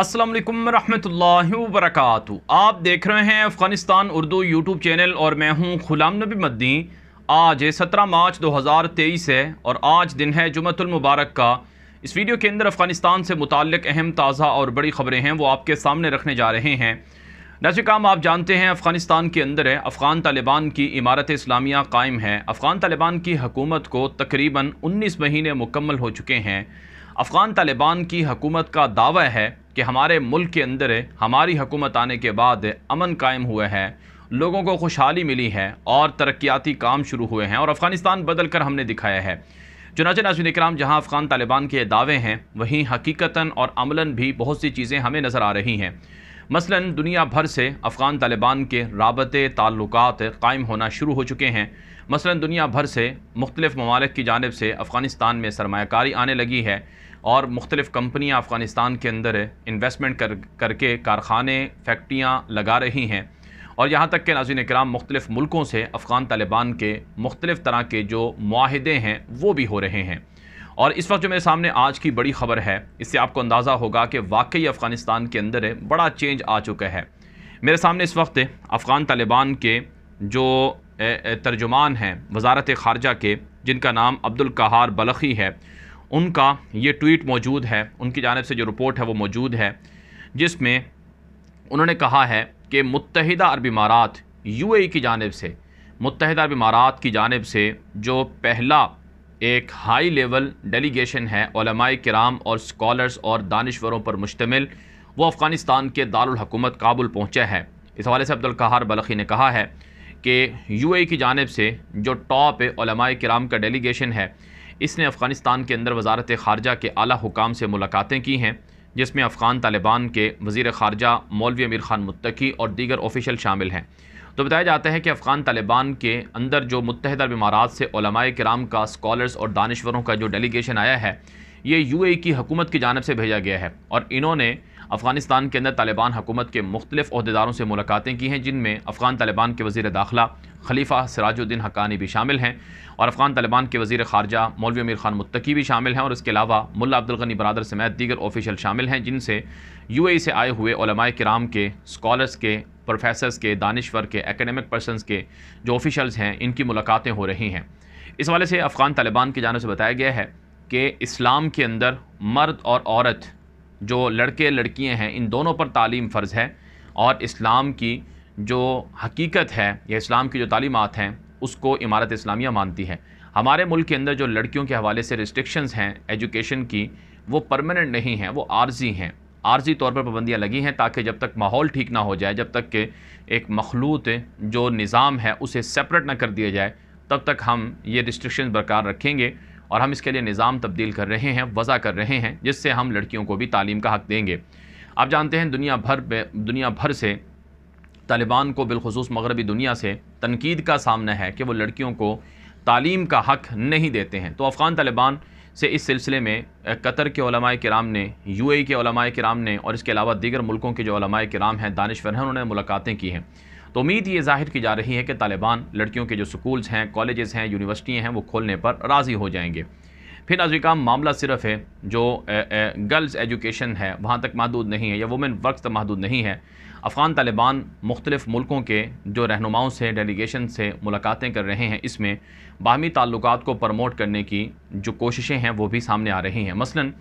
असलम वरहमल वरक आप देख रहे हैं अफ़गानिस्तान उर्दू यूट्यूब चैनल और मैं हूं गुलाम नबी मद्दी आज है सत्रह मार्च 2023 है और आज दिन है जुमतुलमबारक का इस वीडियो के अंदर अफ़गानिस्तान से मुतक अहम ताज़ा और बड़ी ख़बरें हैं वो आपके सामने रखने जा रहे हैं नाजिक काम आप जानते हैं अफ़गानिस्तान के अंदर है अफ़गान तालिबान की इमारत इस्लामिया कायम है अफ़गान तालिबान की हकूमत को तकरीबन उन्नीस महीने मुकम्मल हो चुके हैं अफ़गान तालिबान की हकूमत का दावा है कि हमारे मुल्क के अंदर हमारी हकूमत आने के बाद अमन कायम हुए हैं लोगों को खुशहाली मिली है और तरक्याती काम शुरू हुए हैं और अफ़गानिस्तान बदल कर हमने दिखाया है चुनाच नाजिन इक्राम जहाँ अफ़गान तालिबान के दावे हैं वहीं हकीकता और अमला भी बहुत सी चीज़ें हमें नज़र आ रही हैं मसलन दुनिया भर से अफ़गान तालिबान के रबते ताल्लुक कायम होना शुरू हो चुके हैं मसलन दुनिया भर से मुख्तलिफ़ ममालिक की जानब से अफ़गानिस्तान में सरमाकारी आने लगी है और मुख्तलिफ़ कंपनियाँ अफ़गानिस्तान के अंदर इन्वेस्टमेंट कर करके कारखाने फैक्ट्रियाँ लगा रही हैं और यहाँ तक के नाजिन कराम मुख्तलिफ़ मुल्कों से अफ़गान तालिबान के मुख्तलिफ़ तरह के जो माहदे हैं वो भी हो रहे हैं और इस वक्त जो मेरे सामने आज की बड़ी खबर है इससे आपको अंदाज़ा होगा कि वाकई अफ़गानिस्तान के अंदर बड़ा चेंज आ चुका है मेरे सामने इस वक्त अफ़गान तालिबान के जो तर्जुमान हैं वजारत खारजा के जिनका नाम अब्दुल कहार बलखी है उनका ये ट्वीट मौजूद है उनकी जानब से जो रिपोर्ट है वो मौजूद है जिसमें उन्होंने कहा है कि मुतहदा अरब इमारात यू की जानब से मुतहदा अरब इमारात की जानब से जो पहला एक हाई लेवल डेलीगेशन है कराम और स्कॉलर्स और दानश्वरों पर मुश्तमिल वो अफ़गानिस्तान के दारकूमत काबुल पहुँचे हैं इस हवाले से कहार बलखी ने कहा है कि यू ए e की जानब से जो टॉप कराम का डेलीगेशन है इसने अफ़गानिस्तान के अंदर वजारत खारजा के अली हुकाम से मुलाकातें की हैं जिसमें अफ़गान तालिबान के वज़ी खारजा मौलवी अमीर ख़ान मुत्तकी और दीगर ऑफिशल शामिल हैं तो बताया जाता है कि अफ़गान तालिबान के अंदर जो मुतहद अरब इमारात से कराम का स्कॉलर्स और दानश्वरों का जो डेलीगेशन आया है ये यू ए की हुकूमत की जानब से भेजा गया है और इन्होंने अफगानिस्तान के अंदर तालिबान हुकूमत के मुख्तलिफ अहदेदारों से मुलाकातें की हैं जिनमें अफगान तालिबान के वजीर दाखिला खलीफा सराजुद्दीन हकानी भी शामिल हैं और अफगान तालिबान के वजीर खारजा मौलवी अमीर खान मुत्तकी भी शामिल हैं और इसके अलावा मुला अब्दुलगनी बरदर समेत दीगर ऑफिशल शामिल हैं जिनसे यू ए से आए हुए कराम के स्कॉलर्स के प्रोफेसर्स के दानश्वर के एकेडमिक पर्सन के जो ऑफिशल्स हैं इनकी मुलाकातें हो रही हैं इस वाले से अफ़गान तालिबान की जानब से बताया गया है कि इस्लाम के अंदर मर्द और औरत जो लड़के लड़कियाँ हैं इन दोनों पर तालीम फ़र्ज़ है और इस्लाम की जो हकीकत है या इस्लाम की जो तालीमत हैं उसको इमारत इस्लामिया मानती है हमारे मुल्क के अंदर जो लड़कियों के हवाले से रिस्ट्रिक्शंस हैं एजुकेशन की वो परमानेंट नहीं हैं वो आर्जी हैं आर्जी तौर पर पाबंदियाँ लगी हैं ताकि जब तक माहौल ठीक ना हो जाए जब तक के एक मखलूत जो निज़ाम है उसे सेपरेट ना कर दिया जाए तब तक हम ये रिस्ट्रिक्शन बरकरार रखेंगे और हम इसके लिए निज़ाम तब्दील कर रहे हैं वज़ा कर रहे हैं जिससे हम लड़कियों को भी तालीम का हक़ देंगे आप जानते हैं दुनिया भर दुनिया भर से तालिबान को बिलखसूस मगरबी दुनिया से तनकीद का सामना है कि वो लड़कियों को तालीम का हक़ नहीं देते हैं तो अफ़गान तालिबान से इस सिलसिले में कतर के ओलमाए कराम ने यू ए के ओलमाए कराम ने और इसके अलावा दीगर मुल्कों के जो ओलमाए कराम हैं दानश्वर हैं उन्होंने मुलाकातें की हैं तो उम्मीद ये जाहिर की जा रही है कि तालिबान लड़कियों के जो स्कूल्स हैं कॉलेजेस हैं यूनिवर्सिटी हैं वो खोलने पर राज़ी हो जाएंगे फिर नाजिका मामला सिर्फ है जो गर्ल्स एजुकेशन है वहाँ तक महदूद नहीं है या वुमेन वर्क तक महदूद नहीं है अफ़गान तालिबान मुख्तलिफ़ मुल्कों के जो रहनुमाओं से डेलीगेशन से मुलाकातें कर रहे हैं इसमें बाहमी ताल्लुकात को प्रमोट करने की जो कोशिशें हैं वो भी सामने आ रही हैं मसलन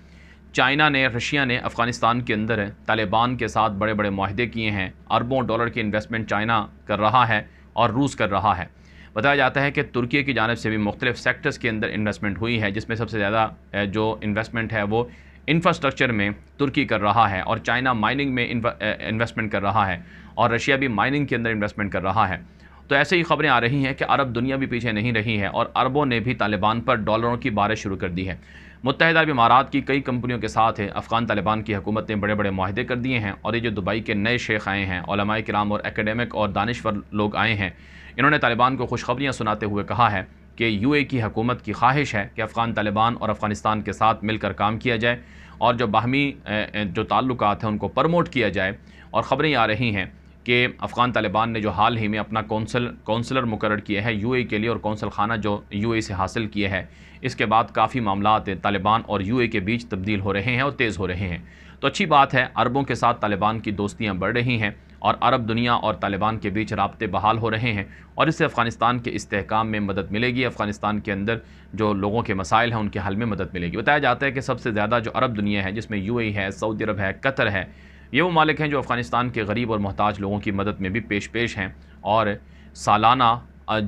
चाइना ने रशिया ने अफगानिस्तान के अंदर तालिबान के साथ बड़े बड़े माहदे किए हैं अरबों डॉलर की इन्वेस्टमेंट चाइना कर रहा है और रूस कर रहा है बताया जाता है कि तुर्की की जानब से भी मुख्तलिफ सेक्टर्स के अंदर इन्वेस्टमेंट हुई है जिसमें सबसे ज़्यादा जो इन्वेस्टमेंट है वो इंफ्रास्ट्रक्चर में तुर्की कर रहा है और चाइना माइनिंग में इन्वेस्टमेंट कर रहा है और रशिया भी माइनिंग के अंदर इन्वेस्टमेंट कर रहा है तो ऐसे ही खबरें आ रही हैं कि अरब दुनिया भी पीछे नहीं रही है और अरबों ने भी तालिबान पर डॉलरों की बारिश शुरू कर दी है मुतहद अरब इमारात की कई कंपनियों के साथ है अफ़गान तालिबान की हकूमत ने बड़े बड़े माहदे कर दिए हैं और ये जो दुबई के नए शेख आए हैं ओलमाए कराम और एकेडमिक और दानश्वर लोग आए हैं इन्होंने तालिबान को खुशखबरियाँ सुनाते हुए कहा है कि यू ए की हकूमत की ख्वाहिश है कि अफ़गान तालिबान और अफ़गानिस्तान के साथ मिलकर काम किया जाए और जो बाहमी जो ताल्लुक हैं उनको प्रमोट किया जाए और ख़बरें आ रही हैं कि अफ़गान तालिबान ने जो हाल ही में अपना कौंसल कौंसलर मुकर किए हैं यूएई के लिए और कौंसल खाना जो यूएई से हासिल किए हैं इसके बाद काफ़ी मामला तालिबान और यूएई के बीच तब्दील हो रहे हैं और तेज़ हो रहे हैं तो अच्छी बात है अरबों के साथ तालिबान की दोस्तियाँ बढ़ रही हैं और अरब दुनिया और तालिबान के बीच रबते बहाल हो रहे हैं और इससे अफ़गानिस्तान के इसकाम में मदद मिलेगी अफ़गानिस्तान के अंदर जो लोगों के मसाइल हैं उनके हल में मदद मिलेगी बताया जाता है कि सबसे ज़्यादा जो अरब दुनिया है जिसमें यू है सऊदी अरब है कतर है ये वो मालिक हैं जो अफ़गानिस्तान के गरीब और महताज लोगों की मदद में भी पेश पेश हैं और सालाना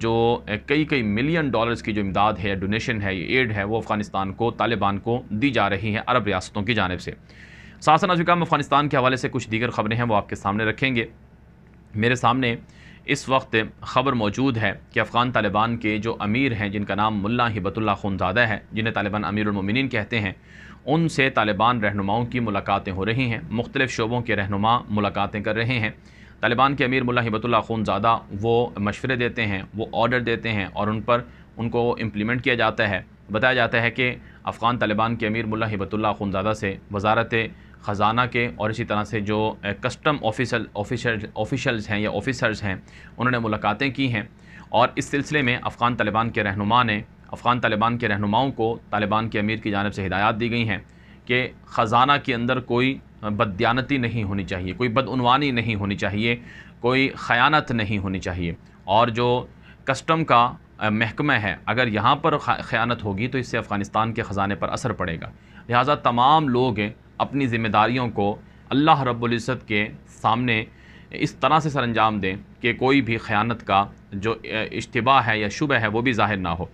जो कई कई मिलियन डॉलर्स की जो इमदाद है डोनेशन है एड है वो अफ़गानिस्तान को तालिबान को दी जा रही है अरब रियासतों की जानब से सासन अजगाम अफ़गानिस्तान के हवाले से कुछ दीगर खबरें हैं वो आपके सामने रखेंगे मेरे सामने इस वक्त खबर मौजूद है कि अफ़गान तालिबान के जो अमीर हैं जिनका नाम मुल्ला हिबतुल्ला खुनजादा है जिन्हें तालिबान अमीरमिन कहते हैं उनसे तालिबान रहनुमाओं की मुलाकातें हो रही हैं मुख्तलिफ़ शोबों के रहनुमा मुलाकातें कर रहे हैं तालिबान के अमीर मुला हिबतुल्ला ख़ूनज़ादा वो मशवरे देते हैं वो ऑर्डर देते हैं और उन पर उनको इम्प्लीमेंट किया जाता है बताया जाता है कि अफ़गान तालिबान के अमीर मुला हिबतुल्ला ख़ूनज़ादा से वजारत ख़जाना के और इसी तरह से जो कस्टम ऑफिसल ऑफिशल ऑफिशल्स हैं या ऑफिसर्स हैं उन्होंने मुलाकातें की हैं और इस सिलसिले में अफ़गान तालिबान के रहनुमा ने अफ़गान तालिबान के रहनुमाओं को तालिबान के अमीर की जानब से हिदायत दी गई हैं कि ख़जाना के अंदर कोई बदयानती नहीं होनी चाहिए कोई बदनवानी नहीं होनी चाहिए कोई ख़यानत नहीं होनी चाहिए और जो कस्टम का महकमा है अगर यहाँ पर ख़यानत होगी तो इससे अफ़गानिस्तान के ख़जाने पर असर पड़ेगा लिहाजा तमाम लोग अपनी ज़िम्मेदारियों को अल्लाह रब्ज़त के सामने इस तरह से सरंजाम दें कि कोई भी ख़यानत का जो इश्तबा है या शुबा है वो भी ज़ाहिर ना हो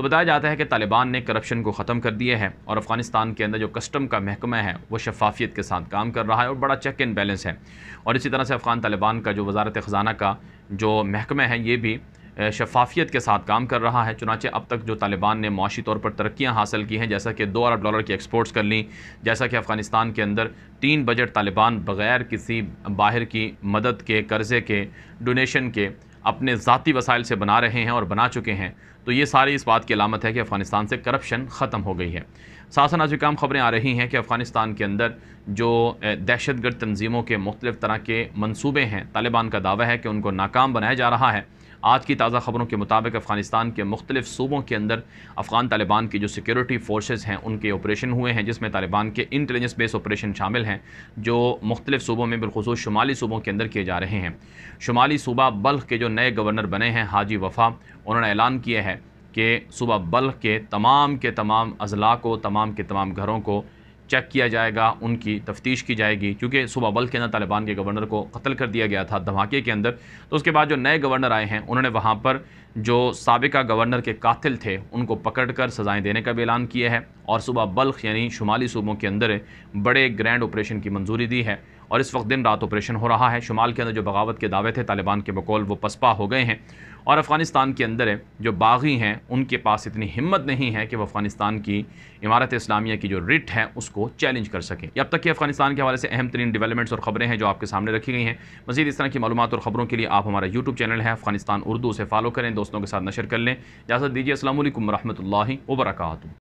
तो बताया जाता है कि तालिबान ने करप्शन को ख़त्म कर दिया है और अफ़गानिस्तान के अंदर जो कस्टम का महकमा है वो शफाफियत के साथ काम कर रहा है और बड़ा चेक एंड बैलेंस है और इसी तरह से अफ़गान तालिबान का जो वजारत ख़जाना का जो महकमा है ये भी शफाफियत के साथ काम कर रहा है चुनाचे अब तक जो तालिबान ने माशी तौर पर तरक्याँ हासिल की हैं जैसा कि दो अरब डॉलर की एक्सपोर्ट्स कर ली जैसा कि अफ़गानिस्तान के अंदर तीन बजट तालिबान बग़ैर किसी बाहर की मदद के कर्ज़े के डोनेशन के अपने ज़ाती वसाइल से बना रहे हैं और बना चुके हैं तो ये सारी इस बात की अलामत है कि अफ़गानिस्तान से करप्शन ख़त्म हो गई है साथ नाज ख़बरें आ रही हैं कि अफ़गानिस्तान के अंदर जो दहशतगर्द तनजीमों के मुख्तलिफ़ तरह के मनसूबे हैं तालिबान का दावा है कि उनको नाकाम बनाया जा रहा है आज की ताज़ा खबरों के मुताबिक अफगानिस्तान के मुख्तलिफ सूबों के अंदर अफगान तालिबान की जो सिक्योरिटी फोर्सेज हैं उनके ऑपरेशन हुए हैं जिसमें तालिबान के इंटेलिजेंस बेस ऑपरेशन शामिल हैं जो मुख्तलिफ सूबों में बिलखसूस शुमाली सूबों के अंदर किए जा रहे हैं शुमाली सूबा बल्ख के जो नए गवर्नर बने हैं हाजी वफ़ा उन्होंने ऐलान किया है कि सूबा बल्ख के तमाम के तमाम अजला को तमाम के तमाम घरों को चेक किया जाएगा उनकी तफ्तीश की जाएगी क्योंकि सुबह बल के अंदर तालिबान के गवर्नर को कत्ल कर दिया गया था धमाके के अंदर तो उसके बाद जो नए गवर्नर आए हैं उन्होंने वहाँ पर जो सबका गवर्नर के कातिल थे उनको पकड़ कर सज़ाएँ देने का भी ऐलान किया है और सुबह बल्ख यानी शुमाली सूबों के अंदर बड़े ग्रैंड ऑपरेशन की मंजूरी दी है और इस वक्त दिन रात ऑपरेशन हो रहा है शुमाल के अंदर जो बगावत के दावे थे तालिबान के बकौल वो पसपा हो गए हैं और अफ़गानिस्तान के अंदर जो बागी हैं उनके पास इतनी हिम्मत नहीं है कि वह अफ़गानिस्तान की इमारत इस्लामिया की जो रिट है उसको चैलेंज कर सकें अब तक के अफ़गानिस्तान के हवाले से अहम तरीन डेवलपमेंट्स और खबरें हैं जो आपके सामने रखी गई हैं मजीद इस तरह की मालूम और ख़बरों के लिए आप हमारा यूट्यूब चैनल है अफ़गानिस्तान उर्दू से फॉलो करें दोस्तों के साथ नशर कर लें इजाज़त दीजिए असल वरहमल वर्का